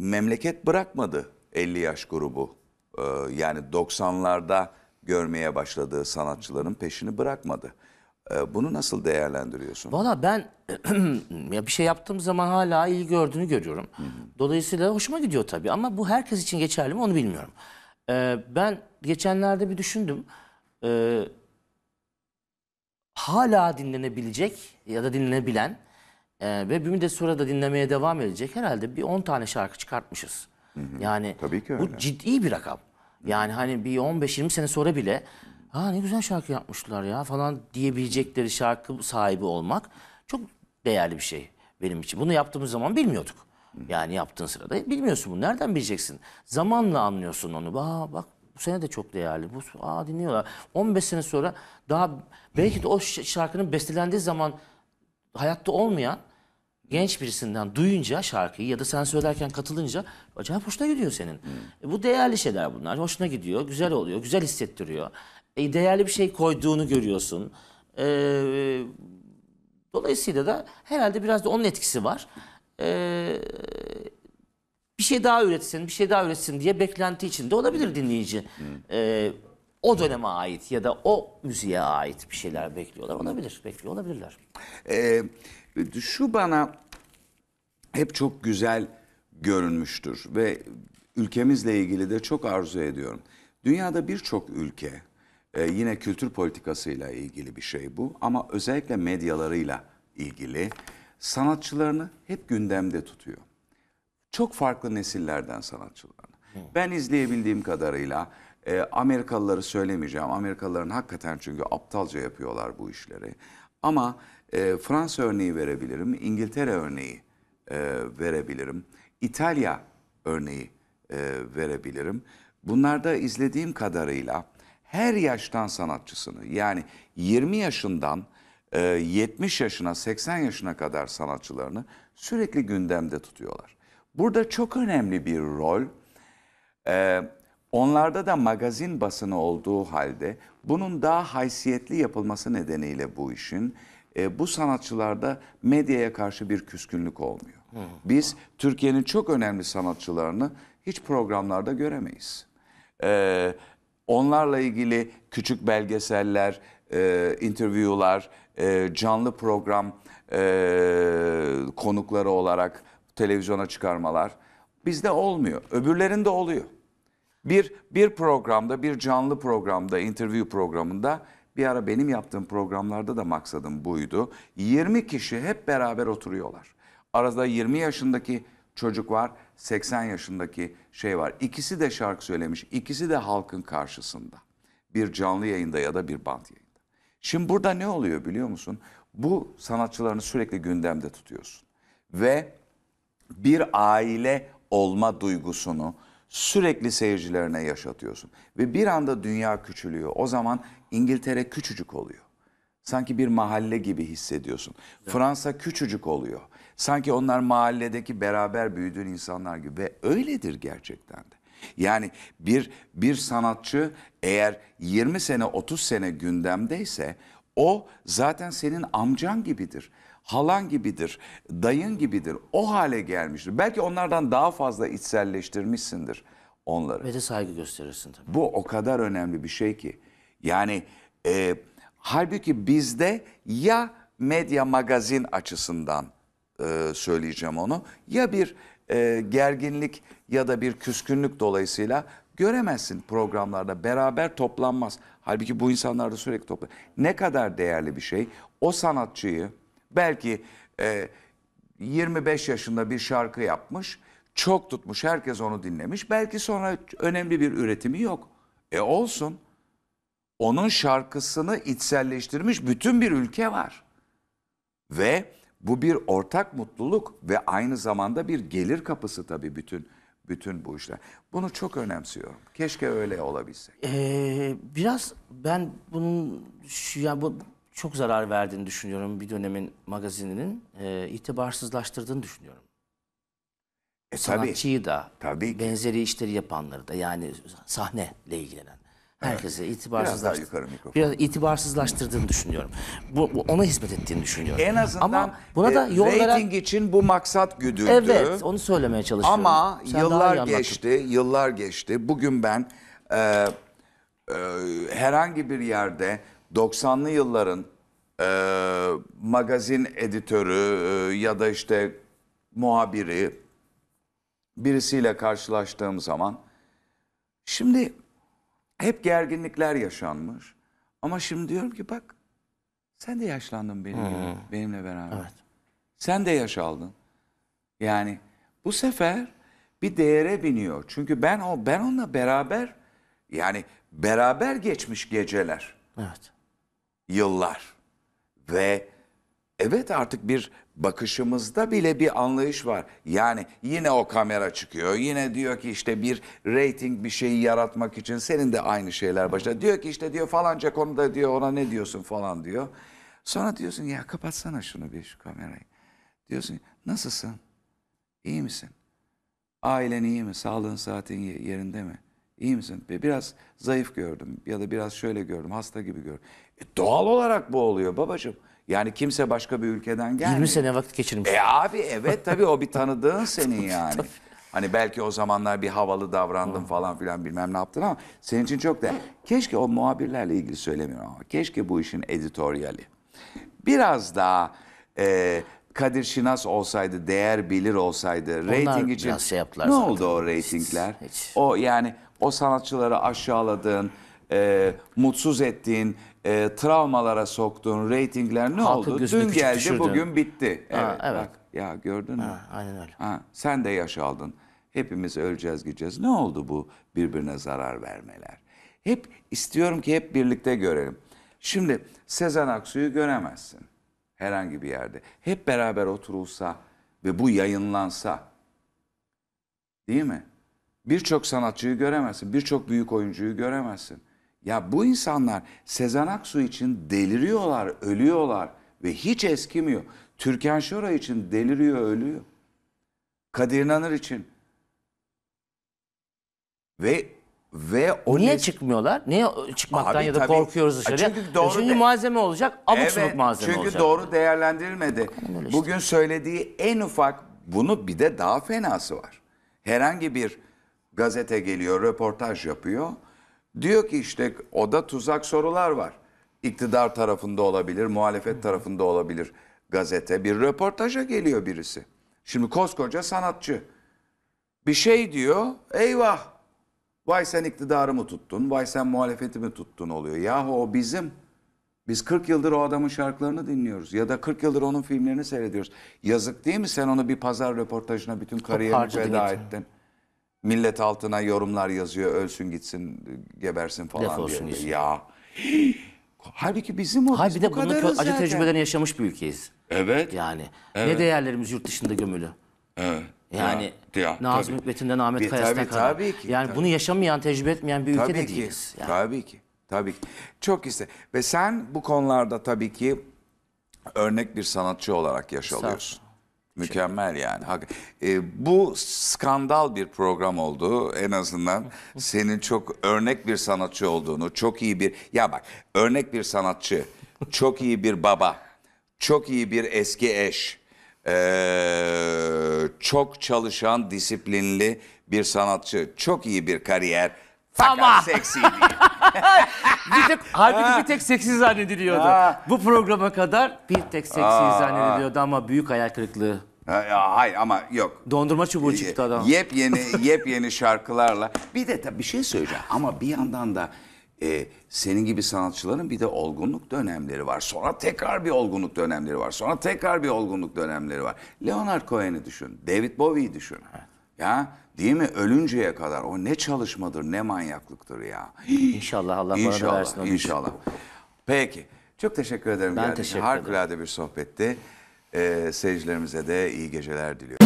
memleket bırakmadı 50 yaş grubu. Ee, yani 90'larda görmeye başladığı sanatçıların peşini bırakmadı. Ee, bunu nasıl değerlendiriyorsun? Valla ben ya bir şey yaptığım zaman hala iyi gördüğünü görüyorum. Dolayısıyla hoşuma gidiyor tabii ama bu herkes için geçerli mi onu bilmiyorum. Ee, ben geçenlerde bir düşündüm. hala dinlenebilecek ya da dinlenebilen ee, ve bir müddet sonra da dinlemeye devam edecek. Herhalde bir 10 tane şarkı çıkartmışız. Hı hı. Yani Tabii ki öyle. bu ciddi bir rakam. Yani hani bir 15-20 sene sonra bile ha ne güzel şarkı yapmışlar ya falan diyebilecekleri şarkı sahibi olmak çok değerli bir şey benim için. Bunu yaptığımız zaman bilmiyorduk. Yani yaptığın sırada bilmiyorsun bunu. Nereden bileceksin? Zamanla anlıyorsun onu. Aa, bak bu sene de çok değerli. Bu aa dinliyorlar. 15 sene sonra daha belki de o şarkının bestelendiği zaman hayatta olmayan genç birisinden duyunca şarkıyı ya da sen söylerken katılınca acayip hoşuna gidiyor senin. Hmm. E, bu değerli şeyler bunlar. Hoşuna gidiyor, güzel oluyor, güzel hissettiriyor. E, değerli bir şey koyduğunu görüyorsun. E, dolayısıyla da herhalde biraz da onun etkisi var. E, bir şey daha üretsin, bir şey daha üretsin diye beklenti içinde olabilir dinleyici. Hmm. E, o döneme ait ya da o müziğe ait bir şeyler bekliyorlar olabilir, bekliyor olabilirler. Ee, şu bana hep çok güzel görünmüştür ve ülkemizle ilgili de çok arzu ediyorum. Dünyada birçok ülke e, yine kültür politikasıyla ilgili bir şey bu ama özellikle medyalarıyla ilgili sanatçılarını hep gündemde tutuyor. Çok farklı nesillerden sanatçılarını. Hmm. Ben izleyebildiğim kadarıyla e, Amerikalıları söylemeyeceğim. Amerikalıların hakikaten çünkü aptalca yapıyorlar bu işleri. Ama e, Fransa örneği verebilirim, İngiltere örneği e, verebilirim, İtalya örneği e, verebilirim. Bunlarda izlediğim kadarıyla her yaştan sanatçısını yani 20 yaşından 70 e, yaşına 80 yaşına kadar sanatçılarını sürekli gündemde tutuyorlar. Burada çok önemli bir rol e, Onlarda da magazin basını olduğu halde bunun daha haysiyetli yapılması nedeniyle bu işin e, bu sanatçılarda medyaya karşı bir küskünlük olmuyor. Biz Türkiye'nin çok önemli sanatçılarını hiç programlarda göremeyiz. Ee, onlarla ilgili küçük belgeseller, e, interviewlar, e, canlı program e, konukları olarak televizyona çıkarmalar bizde olmuyor. Öbürlerinde oluyor. Bir, bir programda, bir canlı programda, interview programında bir ara benim yaptığım programlarda da maksadım buydu. 20 kişi hep beraber oturuyorlar. Arada 20 yaşındaki çocuk var, 80 yaşındaki şey var. İkisi de şarkı söylemiş, ikisi de halkın karşısında. Bir canlı yayında ya da bir band yayında. Şimdi burada ne oluyor biliyor musun? Bu sanatçılarını sürekli gündemde tutuyorsun. Ve bir aile olma duygusunu, sürekli seyircilerine yaşatıyorsun. Ve bir anda dünya küçülüyor. O zaman İngiltere küçücük oluyor. Sanki bir mahalle gibi hissediyorsun. Evet. Fransa küçücük oluyor. Sanki onlar mahalledeki beraber büyüdüğün insanlar gibi ve öyledir gerçekten de. Yani bir bir sanatçı eğer 20 sene 30 sene gündemdeyse o zaten senin amcan gibidir, halan gibidir, dayın gibidir. O hale gelmiştir. Belki onlardan daha fazla içselleştirmişsindir onları. Ve de saygı gösterirsin tabii. Bu o kadar önemli bir şey ki. Yani e, halbuki bizde ya medya magazin açısından e, söyleyeceğim onu ya bir e, gerginlik ya da bir küskünlük dolayısıyla göremezsin programlarda. Beraber toplanmaz. Halbuki bu insanlar da sürekli toplanır. Ne kadar değerli bir şey. O sanatçıyı belki e, 25 yaşında bir şarkı yapmış. Çok tutmuş. Herkes onu dinlemiş. Belki sonra önemli bir üretimi yok. E olsun. Onun şarkısını içselleştirmiş bütün bir ülke var. Ve bu bir ortak mutluluk ve aynı zamanda bir gelir kapısı tabii bütün bütün bu işler. Bunu çok önemsiyorum. Keşke öyle olabilsek. Ee, biraz ben bunun şu, yani bu çok zarar verdiğini düşünüyorum bir dönemin magazininin e, itibarsızlaştırdığını düşünüyorum. E, Sanatçıyı tabii, da, tabii ki. benzeri işleri yapanları da yani sahneyle ilgilenen herkese itibarsız Biraz yukarı mikrofon. Biraz itibarsızlaştırdığını düşünüyorum. Bu, bu ona hizmet ettiğini düşünüyorum. En azından Ama buna da e, yollara... rating için bu maksat güdüldü. Evet, onu söylemeye çalışıyorum. Ama Sen yıllar geçti, yıllar geçti. Bugün ben e, e, herhangi bir yerde 90'lı yılların e, magazin editörü e, ya da işte muhabiri birisiyle karşılaştığım zaman şimdi hep gerginlikler yaşanmış. Ama şimdi diyorum ki bak sen de yaşlandın benim gibi, benimle beraber. Evet. Sen de yaş aldın. Yani bu sefer bir değere biniyor. Çünkü ben o ben onunla beraber yani beraber geçmiş geceler. Evet. Yıllar ve Evet artık bir bakışımızda bile bir anlayış var. Yani yine o kamera çıkıyor. Yine diyor ki işte bir rating bir şeyi yaratmak için senin de aynı şeyler başına. Diyor ki işte diyor falanca konuda diyor ona ne diyorsun falan diyor. Sonra diyorsun ya kapatsana şunu bir şu kamerayı. Diyorsun nasılsın? İyi misin? Ailen iyi mi? Sağlığın saatin yerinde mi? İyi misin? Biraz zayıf gördüm ya da biraz şöyle gördüm, hasta gibi gördüm. E, doğal olarak bu oluyor babacığım. Yani kimse başka bir ülkeden gelmiyor. 20 sene vakit geçirmiş. E abi evet tabii o bir tanıdığın senin yani. Hani belki o zamanlar bir havalı davrandın falan filan bilmem ne yaptın ama senin için çok da keşke o muhabirlerle ilgili söylemiyorum ama keşke bu işin editoryali biraz daha e, Kadir Şinas olsaydı, değer bilir olsaydı, Onlar reyting için biraz şey yaptılar ne zaten. oldu o reytingler? Hiç. O yani o sanatçıları aşağıladığın, e, mutsuz ettiğin, e, travmalara soktuğun reytingler ne Halkın oldu? Dün geldi düşürdün. bugün bitti. Evet, Ha, evet. bak ya gördün mü? Ha, aynen öyle. Ha, sen de yaş aldın. Hepimiz öleceğiz gideceğiz. Ne oldu bu birbirine zarar vermeler? Hep istiyorum ki hep birlikte görelim. Şimdi Sezen Aksu'yu göremezsin herhangi bir yerde. Hep beraber oturulsa ve bu yayınlansa değil mi? Birçok sanatçıyı göremezsin. Birçok büyük oyuncuyu göremezsin. Ya bu insanlar Sezen Aksu için deliriyorlar, ölüyorlar ve hiç eskimiyor. Türkan Şoray için deliriyor, ölüyor. Kadir İnanır için. Ve ve o Niye nes- çıkmıyorlar? Niye çıkmaktan Abi, ya da tabii. korkuyoruz e dışarıya? E çünkü doğru çünkü e de- malzeme olacak, abuk Evet, sabuk malzeme çünkü olacak. doğru değerlendirilmedi. Bugün söylediği en ufak bunu bir de daha fenası var. Herhangi bir gazete geliyor, röportaj yapıyor. Diyor ki işte o da tuzak sorular var. İktidar tarafında olabilir, muhalefet tarafında olabilir gazete. Bir röportaja geliyor birisi. Şimdi koskoca sanatçı. Bir şey diyor, eyvah. Vay sen iktidarı mı tuttun, vay sen muhalefeti mi tuttun oluyor. Yahu o bizim. Biz 40 yıldır o adamın şarkılarını dinliyoruz ya da 40 yıldır onun filmlerini seyrediyoruz. Yazık değil mi sen onu bir pazar röportajına bütün kariyerini feda ettin. Millet altına yorumlar yazıyor. Ölsün gitsin, gebersin falan Defolsun diye. Ya. Halbuki bizim o. Hayır biz bir de bu bunu acı zaten. yaşamış bir ülkeyiz. Evet. Yani ne değerlerimiz yurt dışında gömülü. evet. Yani Ya, ya, Nazım Hikmet'inden Ahmet Kayastan tabii, kadar. tabii ki, yani tabii. bunu yaşamayan, tecrübe etmeyen bir ülke de ki, değiliz. Yani. Tabii ki. Tabii ki. Çok iste. Ve sen bu konularda tabii ki örnek bir sanatçı olarak yaş Mükemmel yani. Ee, bu skandal bir program oldu en azından. Senin çok örnek bir sanatçı olduğunu, çok iyi bir... Ya bak örnek bir sanatçı, çok iyi bir baba, çok iyi bir eski eş, ee, çok çalışan, disiplinli bir sanatçı, çok iyi bir kariyer. Fakat Ama. seksi değil. bir tek, halbuki bir tek seksi zannediliyordu. Bu programa kadar bir tek seksi zannediliyordu ama büyük hayal kırıklığı. Ha, ya, hayır ama yok. Dondurma çubuğu çıktı adam. Yepyeni yepyeni şarkılarla. Bir de tabii bir şey söyleyeceğim ama bir yandan da e, senin gibi sanatçıların bir de olgunluk dönemleri var. Sonra tekrar bir olgunluk dönemleri var. Sonra tekrar bir olgunluk dönemleri var. Leonard Cohen'i düşün. David Bowie'yi düşün. Ya değil mi? Ölünceye kadar o ne çalışmadır ne manyaklıktır ya. İnşallah Allah inşallah, bana da versin onu. İnşallah. Peki. Çok teşekkür ederim. Ben geldiğiniz. teşekkür ederim. Harikulade bir sohbetti. Ee, seyircilerimize de iyi geceler diliyorum.